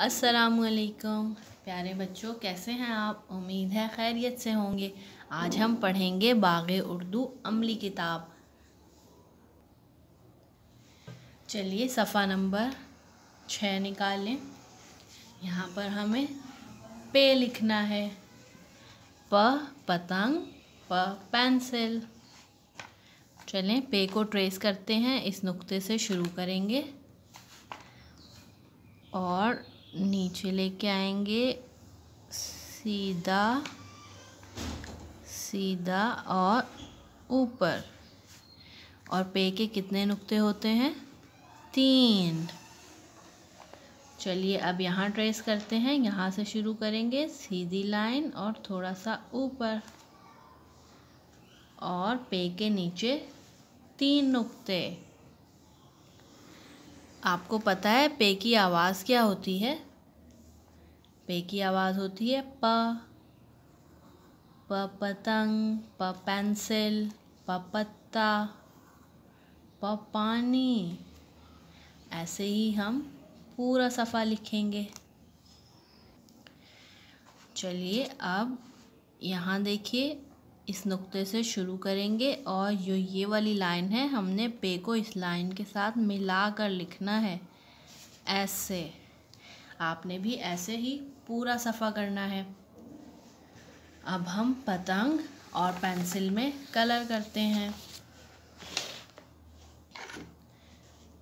असलकम प्यारे बच्चों कैसे हैं आप उम्मीद है खैरियत से होंगे आज हम पढ़ेंगे बाग उर्दू अमली किताब चलिए सफ़ा नंबर छः निकाल लें यहाँ पर हमें पे लिखना है प पतंग प पेंसिल चलें पे को ट्रेस करते हैं इस नुक्ते से शुरू करेंगे और नीचे लेके आएंगे सीधा सीधा और ऊपर और पे के कितने नुक्ते होते हैं तीन चलिए अब यहाँ ट्रेस करते हैं यहाँ से शुरू करेंगे सीधी लाइन और थोड़ा सा ऊपर और पे के नीचे तीन नुक्ते आपको पता है पे की आवाज़ क्या होती है पे की आवाज़ होती है प प पतंग प पेंसिल प पत्ता प पानी ऐसे ही हम पूरा सफ़ा लिखेंगे चलिए अब यहाँ देखिए इस नुक्ते से शुरू करेंगे और जो ये वाली लाइन है हमने पे को इस लाइन के साथ मिला कर लिखना है ऐसे आपने भी ऐसे ही पूरा सफ़ा करना है अब हम पतंग और पेंसिल में कलर करते हैं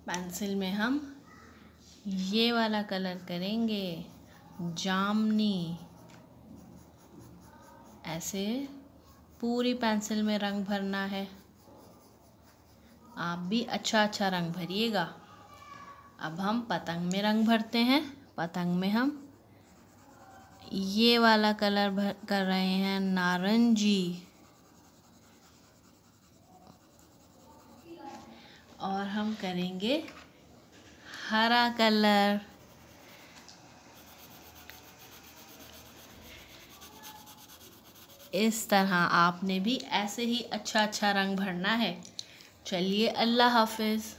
पेंसिल में हम ये वाला कलर करेंगे जामनी ऐसे पूरी पेंसिल में रंग भरना है आप भी अच्छा अच्छा रंग भरिएगा अब हम पतंग में रंग भरते हैं पतंग में हम ये वाला कलर भर कर रहे हैं नारंगी और हम करेंगे हरा कलर इस तरह आपने भी ऐसे ही अच्छा अच्छा रंग भरना है चलिए अल्लाह हाफिज़